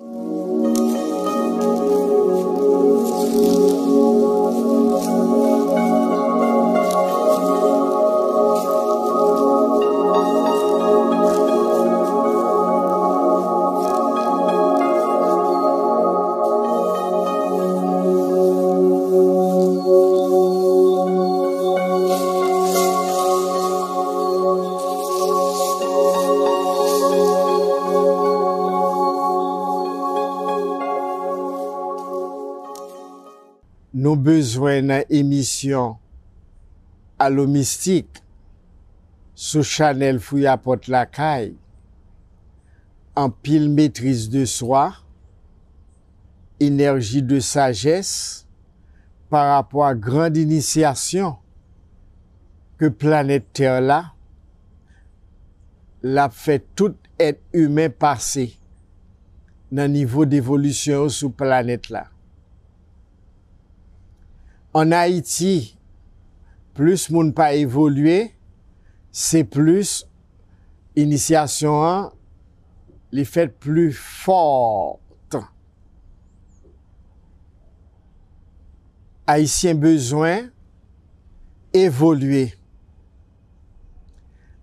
Música vwen nan emisyon alo mistik sou chanel fuy apot lakay an pil metris de swa enerji de sages par apwa grand inisyasyon ke planet ter la la fè tout et humen pase nan nivou devolusyon sou planet la en Haïti, plus moun pas évoluer, c'est plus initiation les les plus forte. Haïtien besoin évoluer.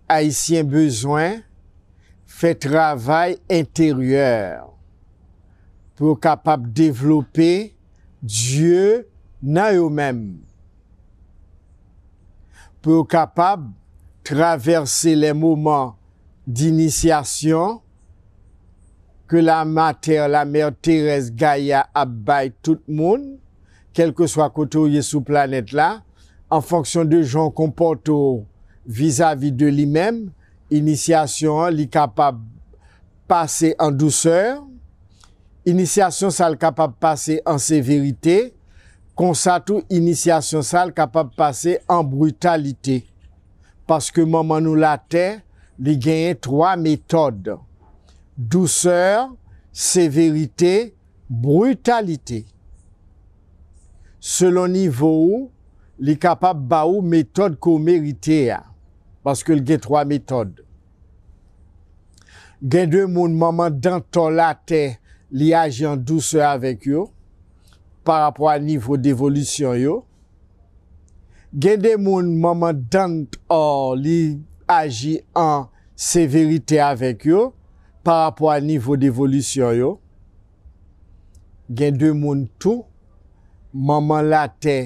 Haïtien besoin fait travail intérieur pour capable développer Dieu nan yo mèm. Pè ou kapab traverse lè mouman d'initiasyon ke la mater, la mèr, Teres, Gaia, Abbay, tout moun, kel ke swa koto yè sou planèt la, an fonksyon de joun komponto vis-à-vis de li mèm, inisiasyon li kapab pase an dou sèr, inisiasyon sal kapab pase an sè veritey, konsat ou inisyasyon sa l kapap pase an brutalite. Paske maman ou la te, li genye 3 metode. Douseur, severite, brutalite. Selon nivou, li kapap ba ou metode ko merite ya. Paske li genye 3 metode. Genye de moun maman dantolate li ajen douseur avek yo, Par apwa nivou d'evolisyon yo. Gen de moun maman dante or li aji an severite avek yo. Par apwa nivou d'evolisyon yo. Gen de moun tou maman late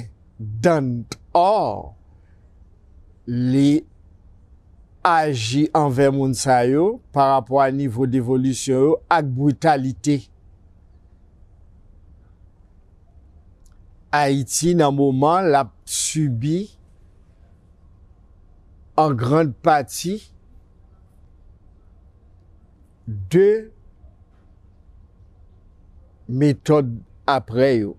dante or. Li aji anve moun sa yo. Par apwa nivou d'evolisyon yo ak brutalite yo. Haïti nan mouman l ap subi an grand pati de metode apre yo.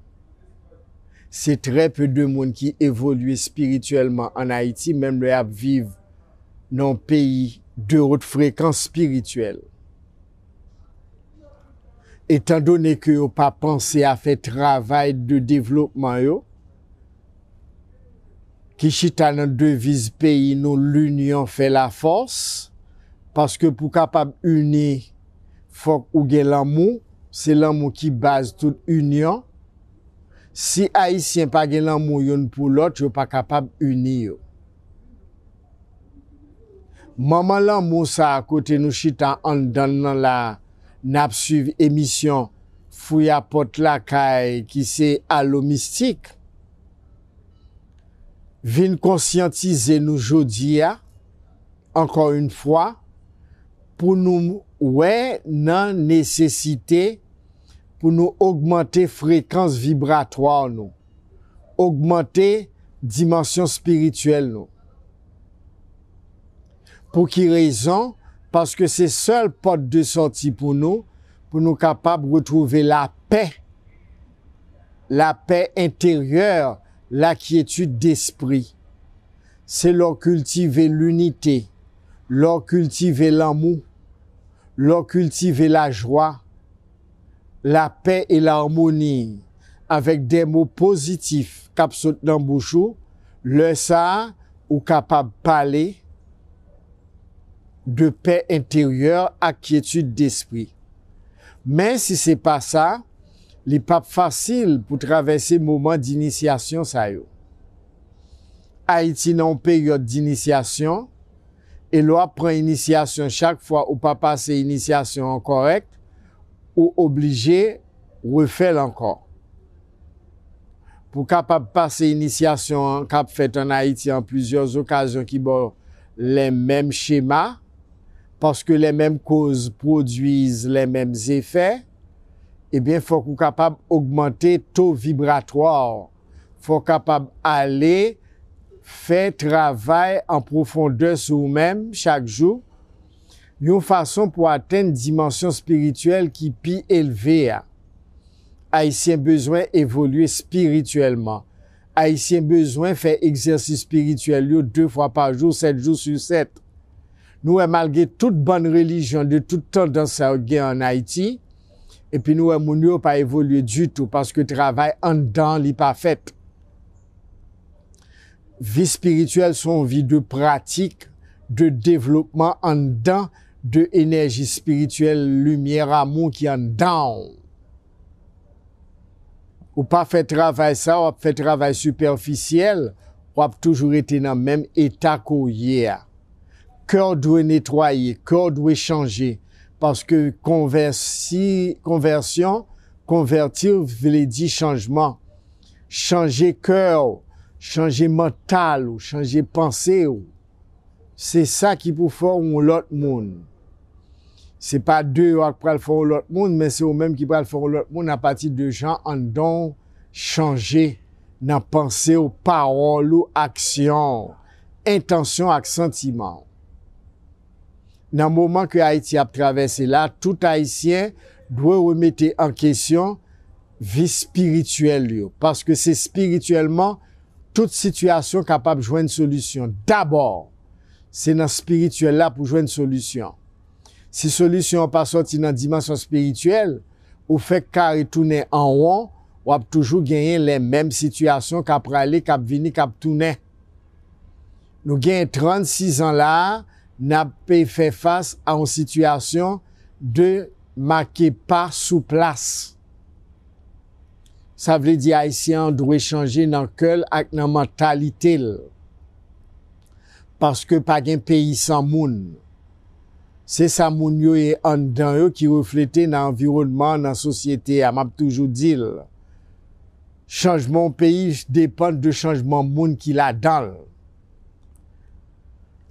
Se trepe de moun ki evoluye spirituellement an Haïti, mèm le ap viv nan peyi de ou de frekans spirituelle. etan do ne ke yo pa panse a fe travay de devlopman yo, ki chita nan deviz peyi nou l'union fe la fos, paske pou kapab uni fok ou gen lan mou, se lan mou ki base tout union, si aisyen pa gen lan mou yon pou lot, yo pa kapab uni yo. Maman lan mou sa akote nou chita an dan nan la nap suv emisyon Fouya Potlakae ki se alo mistik, vin konsyantize nou jodi ya, ankon yon fwa, pou nou wè nan nesesite pou nou augmente frekans vibratwa ou nou, augmente dimansyon spirituel nou. Pou ki rezon, parce que c'est seule porte de sortie pour nous, pour nous capables de retrouver la paix, la paix intérieure, la quiétude d'esprit. C'est leur cultiver l'unité, leur cultiver l'amour, leur cultiver la joie, la paix et l'harmonie, avec des mots positifs, cap dans le ça, ou capable de parler, de pe intérieur ak kietude d'espri. Men si se pa sa, li pa fasil pou travese mouman d'initiation sa yo. Haiti nan pè yot d'initiation, e lwa pran initiation chak fwa ou pa pase initiation an korek, ou oblige refel ankor. Pou ka pa pase initiation an kap fèt an Haiti an plusieurs okasyon ki bo lè mèm chéma, parce que les mêmes causes produisent les mêmes effets, eh bien, fòk ou kapab augmente tò vibratòre. Fòk kapab ale fè travèl en profondeuse ou mèm chak jò. Yon fason pou atèn dimensyon spirituel ki pi elvea. A y si yon bezwen evolüe spirituellement. A y si yon bezwen fè eksersis spirituel yon dè fwa pa jò, sèd jò, sèd sèd. Nou e malge tout bon religyon de tout ton dansa ou gen an Haiti, epi nou e moun yo pa evolye du tout, paske travay an dan li pa fèt. Vi spirituel son vi de pratik, de devlopman an dan, de enerji spirituel, lumier amon ki an dan. Ou pa fè travay sa, ou ap fè travay superficiel, ou ap toujou rete nan menm etako ye a. cœur doit nettoyer, cœur doit changer. Parce que conversion, convertir veut dire changement. Changer cœur, changer mental, ou changer pensée. C'est ça qui peut faire l'autre monde. C'est pas deux qui peuvent faire l'autre monde, mais c'est eux même qui peuvent faire l'autre monde à partir de gens en don changer dans pensée aux parole, ou actions, intention le sentiment. nan mouman ke Haiti ap travesse la, tout Haitien dwe ou mette an kesyon vi spirituel yo. Paske se spirituelman, tout situasyon kap ap jwen solusyon. Dabor, se nan spirituel la pou jwen solusyon. Se solusyon an pa soti nan dimansyon spirituel, ou fek kare toune an wan, ou ap toujou genyen le menm situasyon kap prale, kap vini, kap toune. Nou genyen 36 an la a, N ap pe fè fass an sityasyon de ma ke pa sou plas. Sa vle di a y si an dwe chanje nan ke l ak nan mentalite l. Paske pa gen peyi san moun. Se san moun yo e an dan yo ki reflete nan environman, nan sosyete. Am ap toujou dil. Chanjman peyi depan de chanjman moun ki la dal.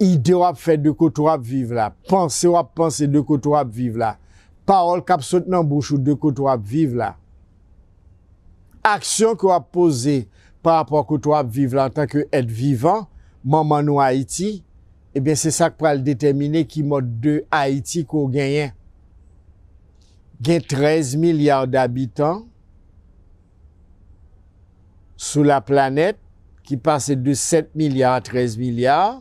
Ide wap fè de kout wap viv la. Pansè wap pansè de kout wap viv la. Parol kap sot nan bouchou de kout wap viv la. Aksyon kou wap pose par rapport kout wap viv la an tanke et vivan, maman nou Haiti, ebyen eh se sak pou al detemine ki mot de Haiti kou genyen. Gen 13 milyard d'abitant sou la planète ki pase de 7 milyard a 13 milyard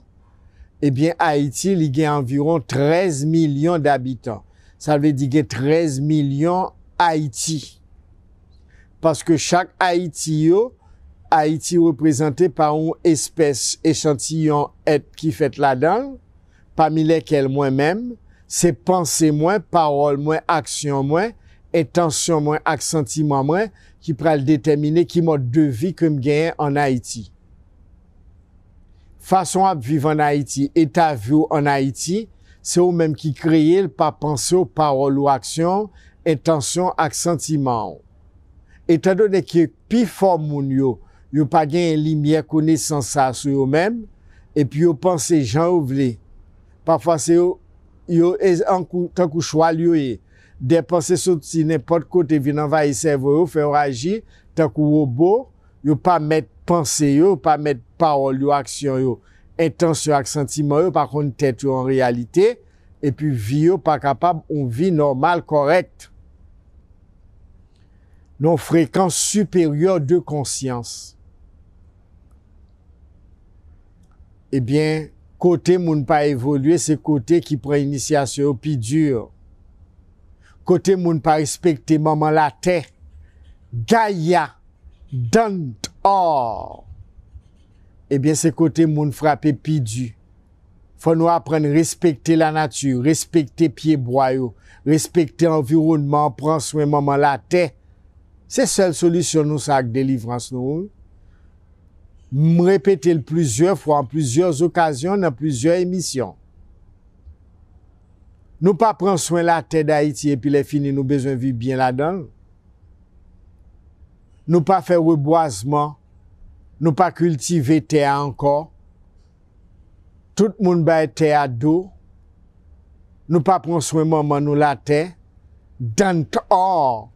Ebyen Haïti li gen anviron 13 milyon d'abitant. Sa le di gen 13 milyon Haïti. Paske chak Haïti yo, Haïti reprezenté pa un espès esanti yon et ki fèt la dan, pamile ke l mwen mèm, se panse mwen, parol mwen, aksyon mwen, etansyon mwen, aksanti mwen mwen, ki pral detemine ki mòt devy kèm gen an Haïti. Fason ap viv an Haiti et ta view an Haiti, se ou menm ki kreye l pa panse ou parol ou aksyon, etansyon ak sentiman ou. E ta do de ki pi formoun yo, yo pa gen yon limye kone sansa sou yo menm, e pi yo panse jan ou vle. Parfase yo, yo e tenkou chwal yo e, de panse sou ti nepot kote vi nan vaye servo yo, fe ou raji, tenkou ou bo, yo pa met, Pense yo, pa met parol yo, aksyon yo, etans yo, aksantiman yo, pa kon tet yo an realite, epi vi yo pa kapab, on vi normal, korekt. Non frekans superyor de konsyans. Ebyen, kote moun pa evolwe, se kote ki pre inisyasyon pi dure. Kote moun pa espekte maman la te, gaya, dante, Or, ebyen eh se kote moun frape pi du. Fwa nou apren respecte la natu, respecte piye boyo, respecte environman, pran swen maman la te. Se sel solusyon nou sa ak delivrans nou. Repete l plouzyon fwa an plouzyon okasyon nan plouzyon emisyon. Nou pa pran swen la te da iti epi le fini nou bezwen vi bien la donj. Nou pa fe wibwazman, nou pa kultive te ankon, tout moun ba ete adou, nou pa pronswen maman nou late, dante or,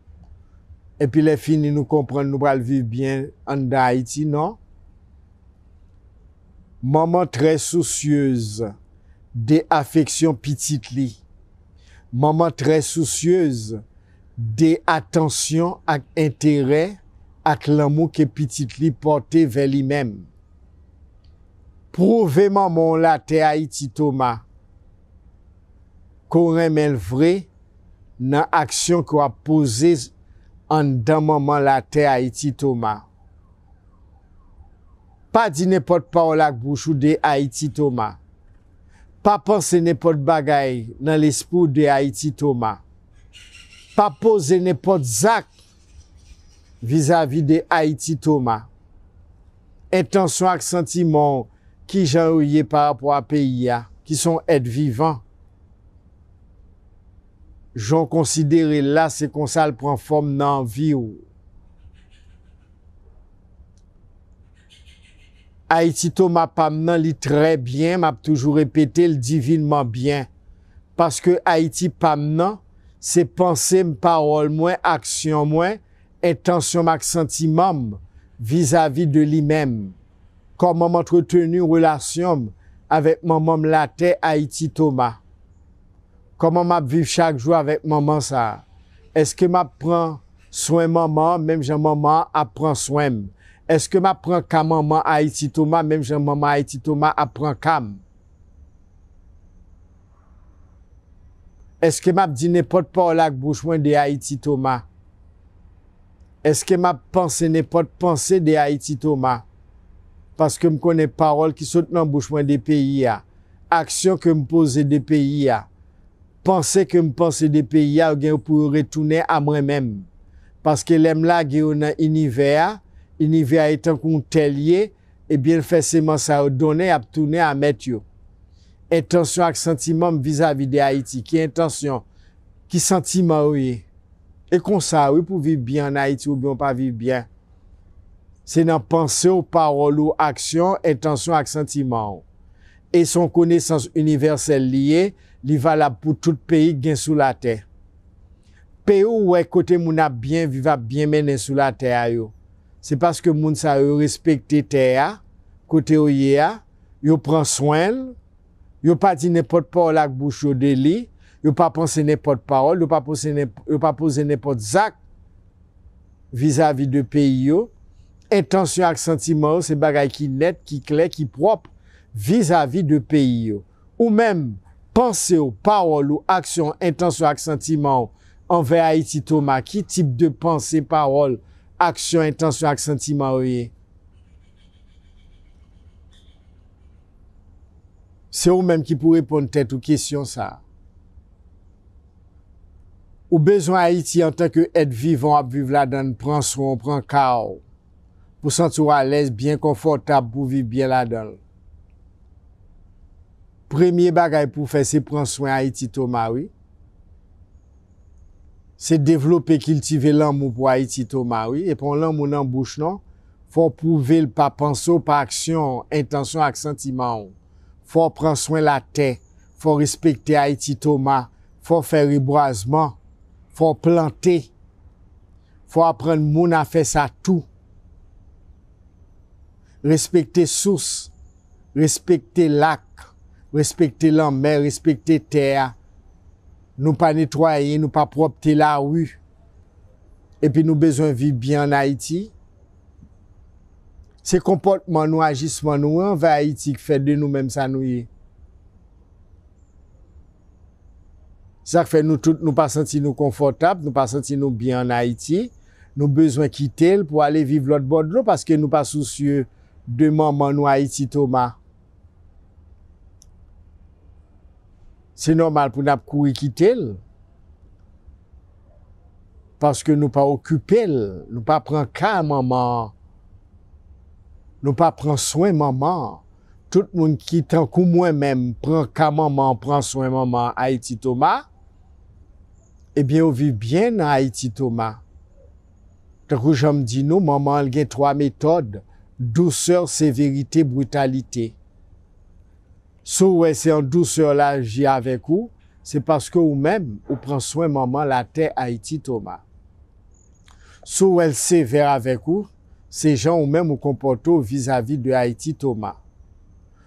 epi le fini nou kompran nou bal viv bien an da iti, non? Maman tre soucieuse de afeksyon pitit li, maman tre soucieuse de atensyon ak enterey, ak la mou ke pitit li pote veli mem. Proveman moun la te Haiti-Thoma kon remen vre nan aksyon kwa pose an dan moun moun la te Haiti-Thoma. Pa di nepot paolak bouchou de Haiti-Thoma, pa pose nepot bagay nan l'espou de Haiti-Thoma, pa pose nepot zak vizavi de Haïti Toma. Etan sou ak sentimon ki jan ou ye par apwa peyi ya, ki son et vivan. Joun konsidere la se konsal pran fòm nan vi ou. Haïti Toma pamen nan li tre bien, m ap toujou repete l divinman bien. Paske Haïti pamen nan, se panse m parol mwen, aksyon mwen, etansyon mak senti mam vizavi de li mem. Kon mam entreteni relasyon avèk mam mam la te Haïti Toma. Kon mam ap viv chak jwa avèk mamman sa. Eske map pran swen mamman mem jan mamman ap pran swen. Eske map pran kam mamman Haïti Toma mem jan mamman Haïti Toma ap pran kam. Eske map di nepot pa wak boujwen de Haïti Toma. Eske ma panse ne pot panse de Haiti to ma? Paske m konen parol ki sot nan bouchman de peyi ya. Aksyon ke m pose de peyi ya. Panse ke m panse de peyi ya ou gen ou pou ou retoune amre men. Paske lem la gen ou nan inive ya. Inive ya etan kon tel ye. E bien fese man sa ou donen ap toune amet yo. Etensyon ak sentimen m vizavi de Haiti. Ki sentimen ou ye? E kon sa ou pou viv bi an a iti ou bi an pa viv bi an. Se nan panse ou parol ou aksyon, etansyon ak sentiman ou. E son konesans universel liye, li valap pou tout peyi gen sou la te. Peyo ou wey kote moun ap biyan, vivap biyan men gen sou la te a yo. Se paske moun sa ou respekti te a, kote ou ye a, yo pran swen, yo pati nepot pa ou lak boucho de li, yo pa ponsen nepot parol, yo pa ponsen nepot zak vizavi de peyi yo, intansyon ak sentiman yo, se bagay ki net, ki klet, ki prop, vizavi de peyi yo. Ou men, ponsen ou parol ou aksyon intansyon ak sentiman yo anve a iti toma, ki tip de ponsen parol, aksyon intansyon ak sentiman yo ye? Se ou men ki pou repon tet ou kesyon sa? Ou bezwen Haïti an tan ke et vivan ap viv la dan pran souan, pran ka ou pou santi ou alèz, byen konfortab pou viv byen la dan. Premye bagay pou fè se pran souan Haïti Toma ou se devlopè kiltive l'an mou pou Haïti Toma ou epon l'an mou nan bouch nou fò prouve l'pa panso pa aksyon, intansyon ak sentiman ou fò pran souan la te, fò respekte Haïti Toma fò fè ribwazman Fwa plantè, fwa apren moun a fè sa tout. Respektè sous, respektè lak, respektè lamè, respektè ter, nou pa netwaye, nou pa propte la wu. Epi nou bezon vi bi an Haiti. Se kompotman nou ajisman nou an ve Haiti ki fè de nou menm sa nou ye. Sa k fè nou tout nou pa santi nou konfortab, nou pa santi nou bi an Haiti, nou bezwen kitel pou ale viv lòt bod lò, paske nou pa sou sye de maman nou Haiti-Thoma. Se normal pou nap koui kitel, paske nou pa okupel, nou pa pran ka maman, nou pa pran swen maman, tout moun ki tankou mwen menm pran ka maman, pran swen maman Haiti-Thoma, ebyen ou viv byen nan Haiti Thomas. Takou jom di nou, maman al gen troa metode, douseur, severite, brutalite. Sou ou el se yon douseur la ji avek ou, se paske ou men, ou pran swen maman la te Haiti Thomas. Sou ou el sever avek ou, se jan ou men mou kompoto vis-a-vis de Haiti Thomas.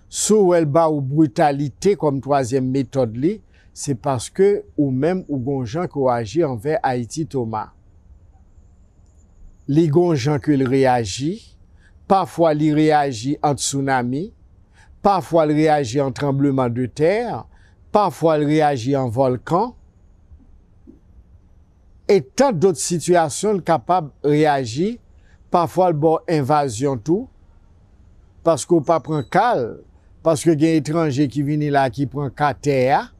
Sou ou el ba ou brutalite kom toazen metode li, se paske ou menm ou gonjan ko aji anve Haiti-Thoma. Li gonjan ke li reagi, pafwa li reagi an tsunami, pafwa li reagi an trembleman de ter, pafwa li reagi an volkan, et tan d'ot situasyon kapab reagi, pafwa li bo invasion tou, paske ou pa pran kal, paske gen etranje ki vini la ki pran ka ter,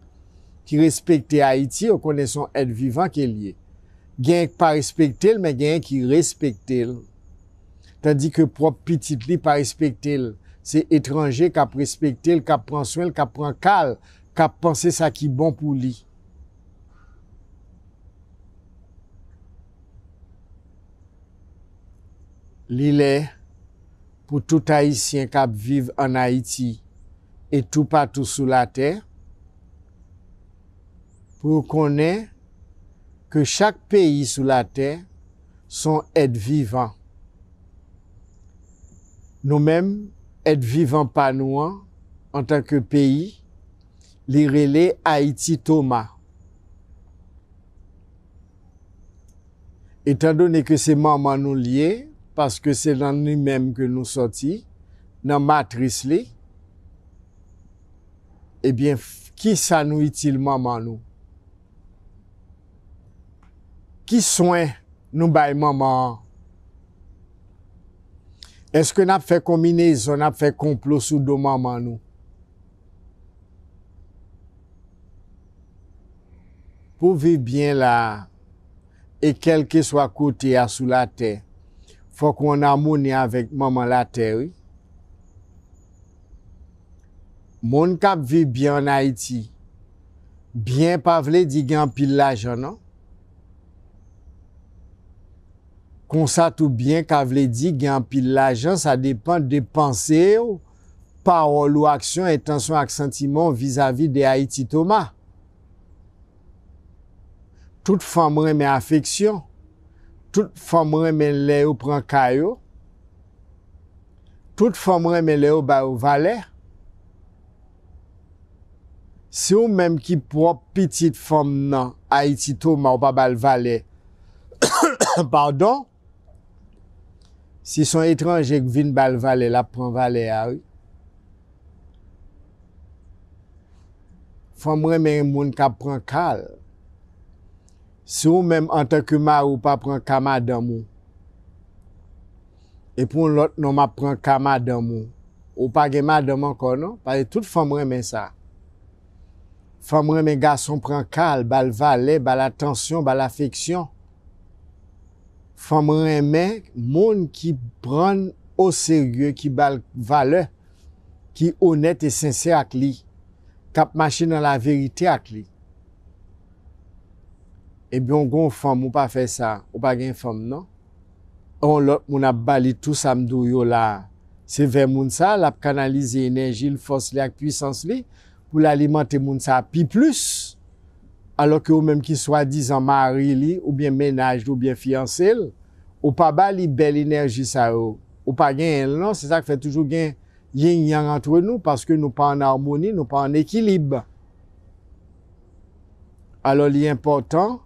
ki respekte Haiti ou kone son et vivant ke liye. Gen ek pa respekte l, men gen ek ki respekte l. Tadi ke prop piti li pa respekte l. Se etranje kap respekte l, kap pran swel, kap pran kal, kap panse sa ki bon pou li. Li le, pou tout Haitien kap vive an Haiti, et tout patou sou la terre, pour ait que chaque pays sous la terre sont être vivants. Nous-mêmes, être vivants pas nous, hein, en tant que pays, les relais Haïti Thomas. Étant donné que c'est maman nous liés, parce que c'est dans nous-mêmes que nous sortis, dans matrice, eh bien, qui ça nous utile maman nous? Ki swen nou bay maman an? Eske nap fe kominez, an ap fe komplosou do maman nou? Po vi bien la, e kel ke swa kote ya sou la te, fwa kon an mouni avèk maman la te, moun kap vi bien na iti, bien pa vle di gen pil la jen an, non? konsat ou byen ka vle di gyan pil lajan, sa depan depanse ou parol ou aksyon etansyon ak sentimon vizavi de haititoma. Tout fomre men afeksyon, tout fomre men le ou prankayo, tout fomre men le ou ba ou vale, se ou men ki pou apitit fom nan haititoma ou ba bal vale, pardon, Si son etranje gvin bal vale, la pran vale awi. Ah fomre men moun ka pran kal. Se ou men an te kuma ou pa pran kama adan moun. E pou lot nou ma pran kama adan moun. Ou pa geman adan moun konon, pale tout fomre men sa. Fomre men gason pran kal, bal vale, bal atansyon, bal afeksyon. Fom remè moun ki pran o seryè, ki bal vale, ki onèt e sensè ak li, kap mache nan la verite ak li. Ebyon eh goun fom, ou pa fè sa, ou pa gen fom nan. On ap bali tou samdou yo la seve moun sa, l ap kanalize enerji, l fos li ak pwisans li, ou l alimante moun sa pi plus. alo ke ou menm ki swa dizan mari li, ou bien menaj li, ou bien fiyansil, ou pa ba li bel enerji sa ou. Ou pa gen el nan, se sa ke fè toujou gen gen yang yang antwen nou, paske nou pa an harmoni, nou pa an ekilib. Alo li important,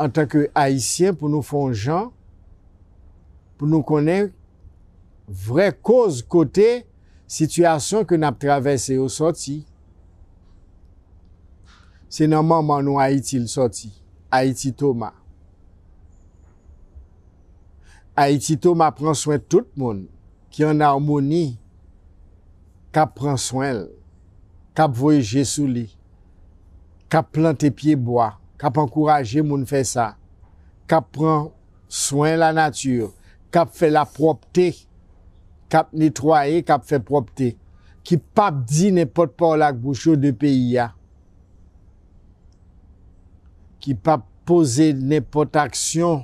an tanke Haitien, pou nou fon jan, pou nou konen vre koz kote, kote situasyon ke nap travesse ou soti. Se nanman man nou Haiti l soti, Haiti Thomas. Haiti Thomas pran swen tout moun, ki an armoni, kap pran swen l, kap voye jesou li, kap plante pie boya, kap ankouraje moun fe sa, kap pran swen la natyur, kap fe la propte, kap nitroye, kap fe propte, ki pap di nepot pa ou lak bouchou de peyi ya, ki pa pose nepot aksyon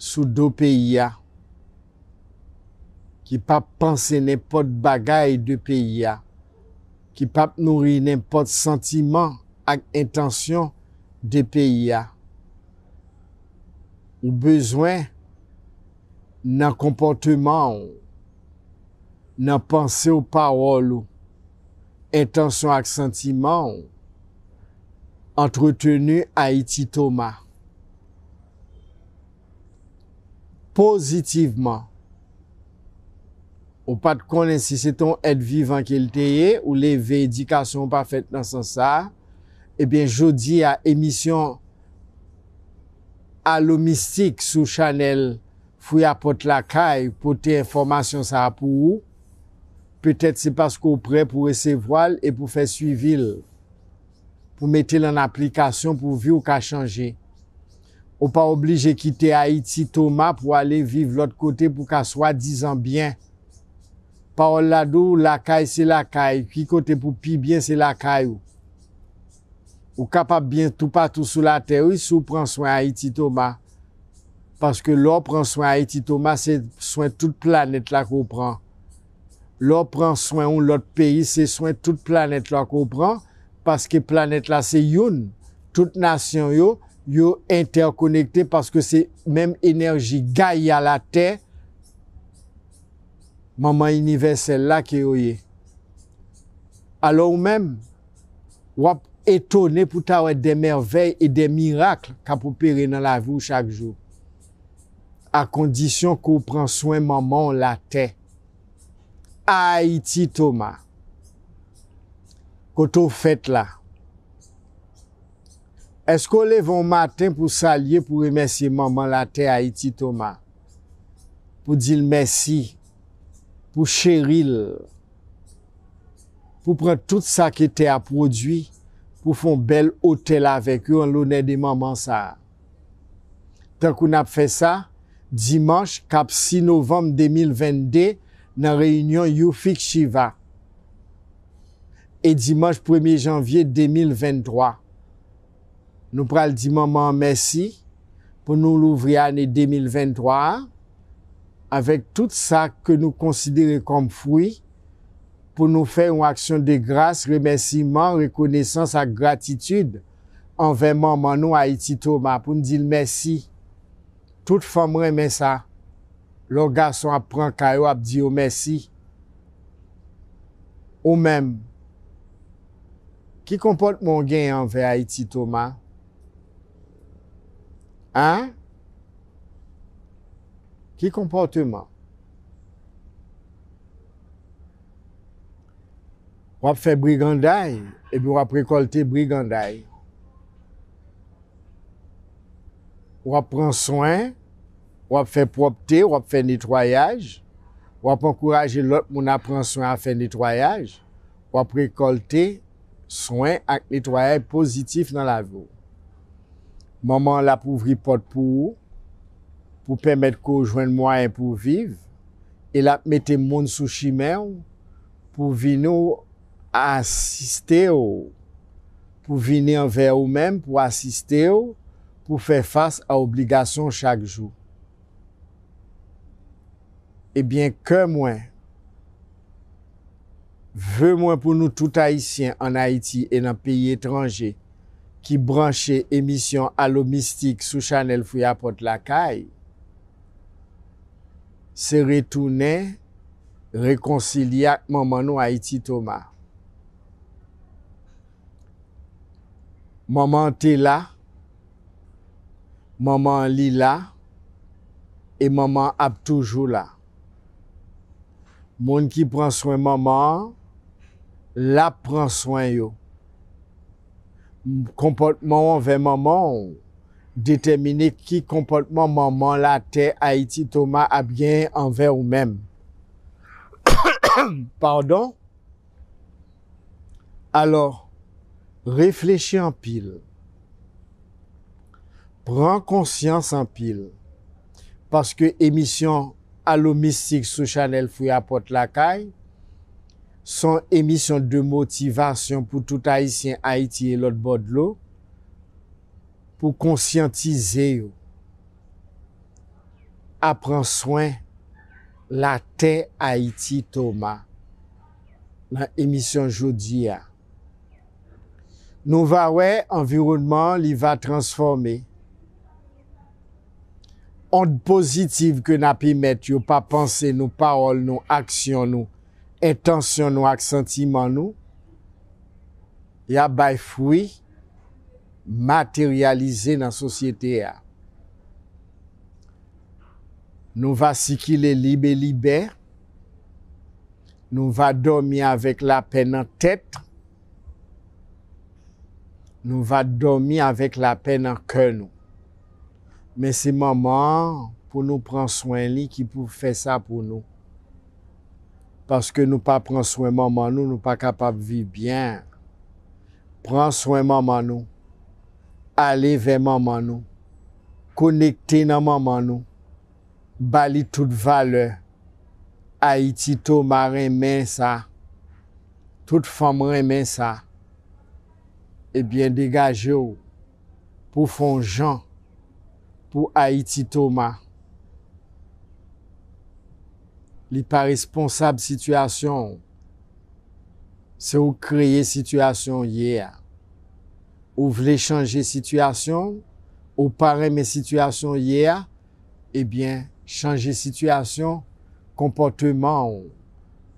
sou do peyi ya, ki pa panse nepot bagay de peyi ya, ki pa nouri nepot sentiman ak intansyon de peyi ya. Ou bezwen nan komponteman ou, nan panse ou parol ou, intansyon ak sentiman ou, entretenu a Ititoma. Pozitiveman, ou pat konen si se ton et vivan ke lteye, ou le ve edikasyon pa fet nan san sa, e ben jodi a emisyon alo mistik sou chanel fwe apot lakay, poten informasyon sa apou, petet se pas kou pre pou ese voal e pou fe suivil pou mette lan aplikasyon pou vi ou ka chanje. Ou pa oblije kite Haiti-Thoma pou ale vive l'ot kote pou ka swa dizan byen. Pa ou lado, lakay se lakay, ki kote pou pi byen se lakay ou. Ou kapap byen tou patou sou la te ou, sou pran swan Haiti-Thoma. Paske lor pran swan Haiti-Thoma, se swan tout planet la ko pran. Lor pran swan ou lot peyi, se swan tout planet la ko pran, Paske planet la se youn, tout nasyon yo, yo interkonekte, paske se mem enerji gaye la te, maman universelle la ke yo ye. Alo ou mem, wap eto ne pou ta wè de merveil e de mirakl ka pou pere nan la vu chak jou. A kondisyon kou pran swen maman la te. A Haiti, A Haiti, Thomas. Koto fèt la. Esko le von maten pou salye pou remesye maman la te Haiti Thomas. Pou dil mesi. Pou chéri l. Pou pren tout sa ke te aprodui. Pou fon bel hotel avek yo an lounè de maman sa. Tel kou nap fè sa, dimanj kap 6 novem 2022 nan reynyon Youfik Chivak. e dimanj 1 janvye 2023. Nou pral di maman mersi, pou nou louvri ane 2023, avèk tout sa ke nou konsidere kom fwi, pou nou fè yon aksyon de grase, remersi man, rekonesan sa gratitude, anve maman nou a iti toman, pou nou dil mersi. Tout fè mwen mè sa, lò gason ap pran kaya wap di yo mersi. Ou mèm, Ki kompote mwen gen yon ve Haiti, Thomas? Ha? Ki kompote mwen? Wap fe briganday, ebi wap rekolte briganday. Wap pren soyn, wap fe propte, wap fe nitroyaj, wap ankuraje lot moun ap pren soyn a fe nitroyaj, wap rekolte, soen ak netwaye pozitif nan la vo. Maman la pou vri pot pou ou, pou pemet ko jwen mwa e pou viv, e la mette moun sou shime ou, pou vini ou asiste ou, pou vini anve ou men pou asiste ou, pou fe fase a obligasyon chak jou. Ebyen ke mwen, Ve mwen pou nou tout Haitien an Haiti en an peyi etranje ki branche emisyon alo mistik sou chanel fwe apot lakay, se retoune, rekoncilia ak maman nou Haiti Thomas. Maman te la, maman li la, e maman ap toujou la. Moun ki pran swen maman, la pran swan yo. Komportman wè maman, detemine ki komportman maman la te Haiti-Thomas a byen anwè wè ou mèm. Pardon? Alors, reflechi anpil. Pran konsyans anpil. Paske emisyon alo mistik sou chanel fwe apot lakay, son emisyon de motivasyon pou tout Haitien Haiti et l'autre bord de l'eau pou konsyantize yo a pren soin la te Haiti Thomas nan emisyon jodi ya. Nou va we, environnement li va transforme ond positif ke na pi met yo pa panse nou parol nou, aksyon nou etansyon nou ak sentiman nou, ya bay fwi materialize nan sosyete a. Nou va siki le libe libe, nou va domi avèk la pen an tèt, nou va domi avèk la pen an kè nou. Men se maman pou nou pran soyn li ki pou fè sa pou nou. Panske nou pa pran swen maman nou, nou pa kapap vi byen. Pran swen maman nou, ale ve maman nou, konekte nan maman nou, bali tout vale. A iti toman remen sa, tout fom remen sa, ebyen degaje ou pou fon jan pou a iti toman. li pa responsab situasyon, se ou kreye situasyon yè, ou vle chanje situasyon, ou pareme situasyon yè, ebyen, eh chanje situasyon, komportèman ou,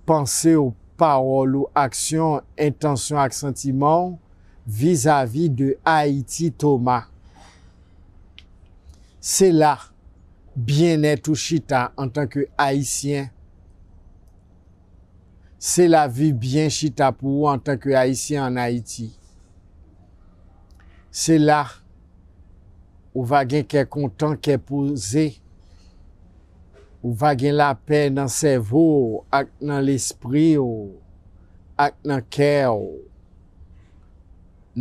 panse ou parol ou aksyon, intansyon ak sentiman, vizavi de Haiti Thomas. Se la, bienè touchita, an tanke Haitien, Se la vi byen chi tapou an tanke a yisi an Haiti. Se la, ou vage kè kontan kè pouze, ou vage la pe nan sevo, ak nan l'espri, ak nan kè,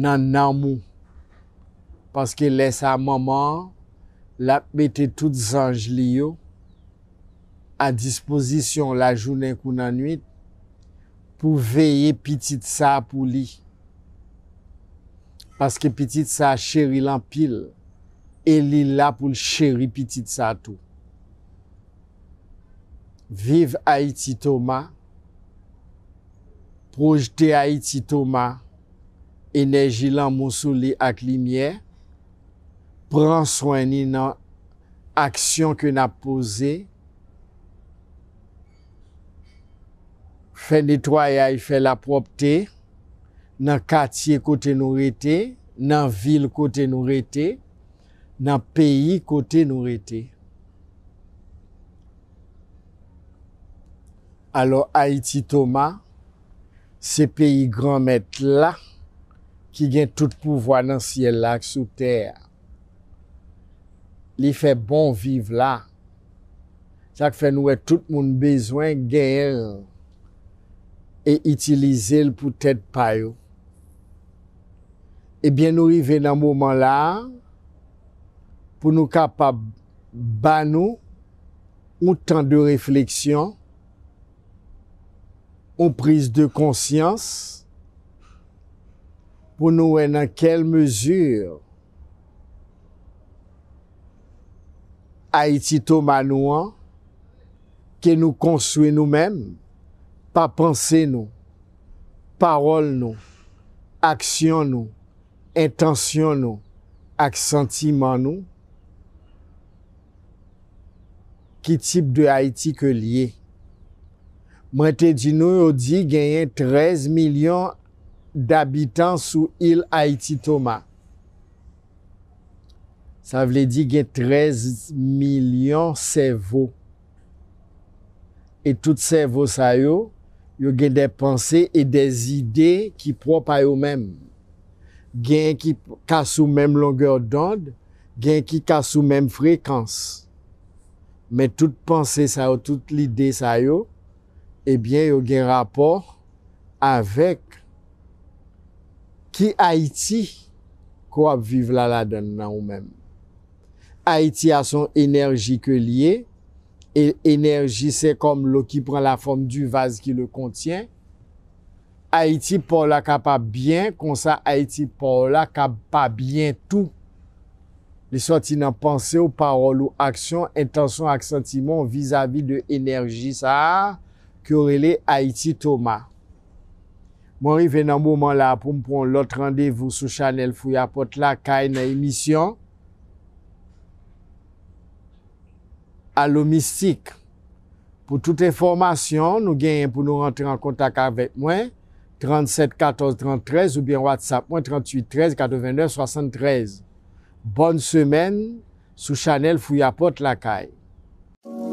nan namou. Paske lè sa maman, la pete tout zanj liyo, a disposisyon la jounen kou nan nwit, pou veye pitit sa apou li. Paske pitit sa cheri lan pil, e li la pou cheri pitit sa tou. Viv Aititoma, projete Aititoma, enerji lan mousou li ak li miye, pran sweni nan aksyon ke na posey, Fè netwaya y fè la prop te, nan katye kote nou rete, nan vil kote nou rete, nan peyi kote nou rete. Alo Haiti, Thomas, se peyi gran met la, ki gen tout pouvoi nan siye lak sou ter. Li fè bon vive la, chak fè nou e tout moun bezwen gen el. e itilize l pou tèd pa yo. Ebyen nou rive nan mouman la, pou nou kapab ban nou, ou tan de refleksyon, ou pris de konsyans, pou nou wè nan kel mèzur a iti tomanou an, ke nou konswe nou mèm, pa panse nou, parol nou, aksyon nou, intansyon nou, aksantiman nou, ki tip de Haiti ke liye. Mwen te di nou yo di genyen trez milyon d'abitans sou il Haiti Thomas. Sa vle di genyen trez milyon sevo. E tout sevo sa yo, yo gen de panse e de zide ki prop a yo menm. Eh gen ki ka sou menm longeur dond, gen ki ka sou menm frekans. Men tout panse sa yo, tout lide sa yo, ebyen yo gen rapor avek ki Haiti ko ap vive la la dond nan yo menm. Haiti a son enerji ke liye, E enerji se kom lo ki pran la fom du vaz ki le kontyen. Haiti pou la kapab bien, konsa Haiti pou la kapab bien tou. Li soti nan panse ou parol ou aksyon, intansyon ak sentimon vis-a-vis de enerji sa, kyorile Haiti Thomas. Mwen rive nan mouman la apoum pou an lot randevou sou chanel Fouyapot la kay nan emisyon. Lomistik. Pou toute informasyon, nou genyen pou nou rentre an kontak avet mwen 37 14 33 ou byen WhatsApp mwen 38 13 89 73. Bonne semen sou chanel Fouyapote lakay. Mwen